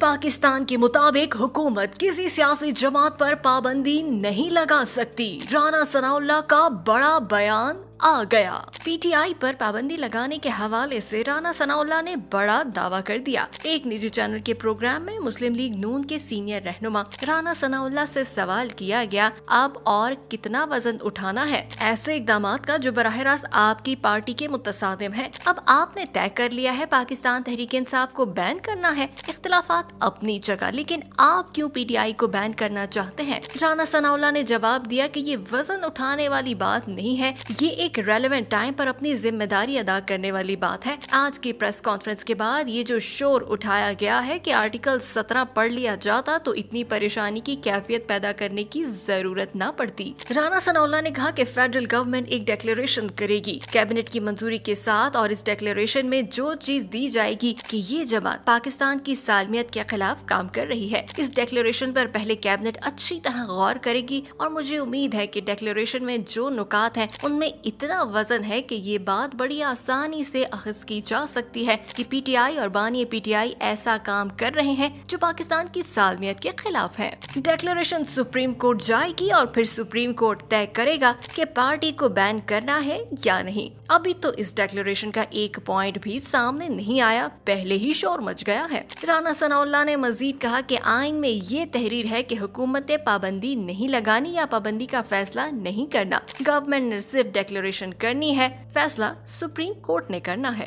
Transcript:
पाकिस्तान के मुताबिक हुकूमत किसी सियासी जमात पर पाबंदी नहीं लगा सकती राना सनाउल्ला का बड़ा बयान आ गया पीटीआई पर पाबंदी लगाने के हवाले से राना सनाउल्ला ने बड़ा दावा कर दिया एक निजी चैनल के प्रोग्राम में मुस्लिम लीग नून के सीनियर रहनुमा राना सनाउल्ला से सवाल किया गया आप और कितना वजन उठाना है ऐसे इकदाम का जो बरह रास्त आपकी पार्टी के मुतसादिम है अब आपने तय कर लिया है पाकिस्तान तहरीक इंसाफ को बैन करना है इख्तलाफात अपनी जगह लेकिन आप क्यूँ पी टी आई को बैन करना चाहते है राना सनाउल्ला ने जवाब दिया की ये वजन उठाने वाली बात नहीं है ये एक रेलिवेंट टाइम पर अपनी जिम्मेदारी अदा करने वाली बात है आज की प्रेस कॉन्फ्रेंस के बाद ये जो शोर उठाया गया है कि आर्टिकल 17 पढ़ लिया जाता तो इतनी परेशानी की कैफियत पैदा करने की जरूरत न पड़ती राना सनौला ने कहा कि फेडरल गवर्नमेंट एक डेक्लेरेशन करेगी कैबिनेट की मंजूरी के साथ और इस डेक्लेरेशन में जो चीज दी जाएगी कि ये जमात पाकिस्तान की सालमियत के खिलाफ काम कर रही है इस डेक्लेरेशन पर पहले कैबिनेट अच्छी तरह गौर करेगी और मुझे उम्मीद है कि डेक्लेरेशन में जो नुकात हैं उनमें इतना वजन है कि ये बात बड़ी आसानी से अखज की जा सकती है कि पीटीआई और बानी पीटीआई ऐसा काम कर रहे हैं जो पाकिस्तान की सालमियत के खिलाफ है डेक्लेन सुप्रीम कोर्ट जाएगी और फिर सुप्रीम कोर्ट तय करेगा कि पार्टी को बैन करना है या नहीं अभी तो इस डेक्लेन का एक पॉइंट भी सामने नहीं आया पहले ही शोर मच गया है राना सनाउल्ला ने मजीद कहा की आइन में ये तहरीर है की हुकूमत पाबंदी नहीं लगानी या पाबंदी का फैसला नहीं करना गवर्नमेंट ने सिर्फ डेक्लेरेशन रिजर्वेशन करनी है फैसला सुप्रीम कोर्ट ने करना है